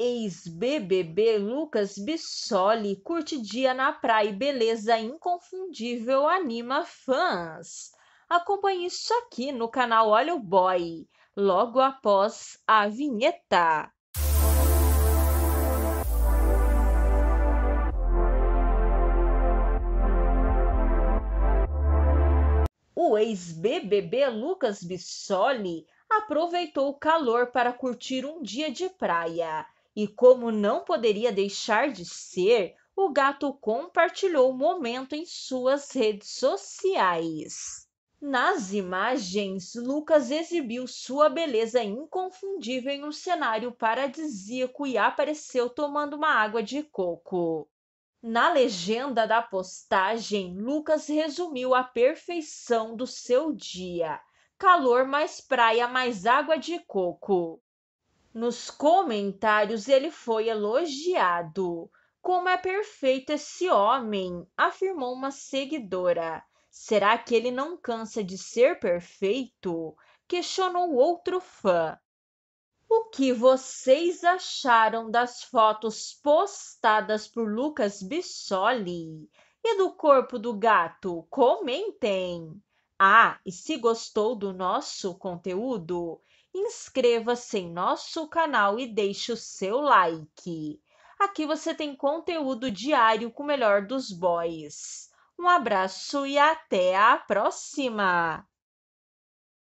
ex-BBB Lucas Bissoli curte dia na praia e beleza inconfundível anima fãs. Acompanhe isso aqui no canal Olha o Boy, logo após a vinheta. O ex-BBB Lucas Bissoli aproveitou o calor para curtir um dia de praia e como não poderia deixar de ser, o gato compartilhou o momento em suas redes sociais. Nas imagens, Lucas exibiu sua beleza inconfundível em um cenário paradisíaco e apareceu tomando uma água de coco. Na legenda da postagem, Lucas resumiu a perfeição do seu dia: calor mais praia mais água de coco nos comentários ele foi elogiado. Como é perfeito esse homem, afirmou uma seguidora. Será que ele não cansa de ser perfeito? questionou outro fã. O que vocês acharam das fotos postadas por Lucas Bissoli e do corpo do gato? Comentem! Ah, e se gostou do nosso conteúdo, inscreva-se em nosso canal e deixe o seu like. Aqui você tem conteúdo diário com o melhor dos boys. Um abraço e até a próxima!